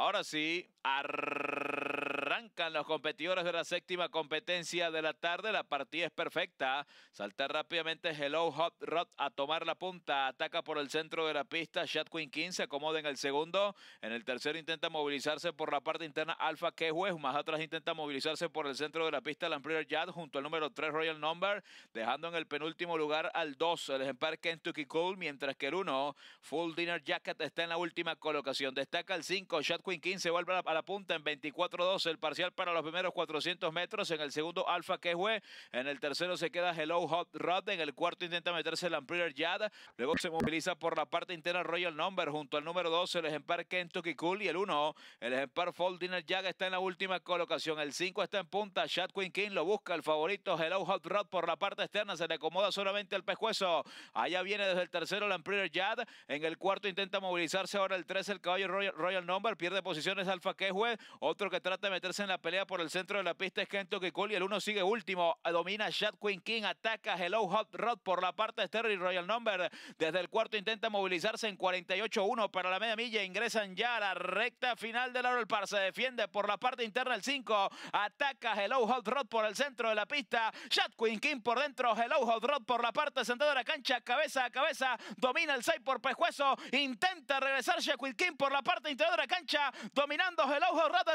Ahora sí, arrrr. Arrancan los competidores de la séptima competencia de la tarde. La partida es perfecta. Salta rápidamente Hello Hot Rod a tomar la punta. Ataca por el centro de la pista. Shad Queen 15 se acomoda en el segundo. En el tercero intenta movilizarse por la parte interna Alfa Kehue, Más atrás intenta movilizarse por el centro de la pista Lamprier Yad junto al número 3 Royal Number. Dejando en el penúltimo lugar al 2 el ejemplar Kentucky Cool. Mientras que el 1 Full Dinner Jacket está en la última colocación. Destaca el 5 Shad Queen 15 vuelve a la, a la punta en 24-12 parcial para los primeros 400 metros. En el segundo, Alfa Quejue. En el tercero se queda Hello Hot Rod. En el cuarto intenta meterse el Amplier Yad. Luego se moviliza por la parte interna Royal Number junto al número 2, el ejemplar Kentucky Cool. Y el 1, el ejemplar Fold Dinner Yaga está en la última colocación. El 5 está en punta. Shad Queen King lo busca. El favorito Hello Hot Rod por la parte externa. Se le acomoda solamente el pescuezo. Allá viene desde el tercero el Amplier Yad. En el cuarto intenta movilizarse ahora el 3, el caballo Royal, Number. Pierde posiciones Alfa Quejue. Otro que trata de meter en la pelea por el centro de la pista es Kentucky Cole y el uno sigue último. Domina Queen King, ataca Hello Hot Rod por la parte de Terry Royal Number. Desde el cuarto intenta movilizarse en 48-1 para la media milla. Ingresan ya a la recta final del Laurel Park. Se defiende por la parte interna el 5. Ataca Hello Hot Rod por el centro de la pista. Queen King por dentro. Hello Hot Rod por la parte central de la cancha. Cabeza a cabeza. Domina el 6 por pescuezo. Intenta regresar Quinn King por la parte interior de la cancha. Dominando Hello Hot Rod.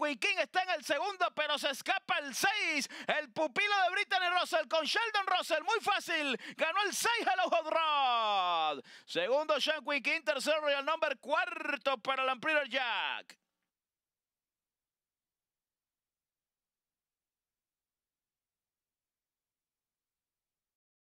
Quinn King está en el segundo, pero se escapa el 6. El pupilo de Brittany Russell con Sheldon Russell. Muy fácil. Ganó el 6 a la Hot Rod. Segundo, Shankwiki. Tercero, el Number. Cuarto para el Emperor Jack.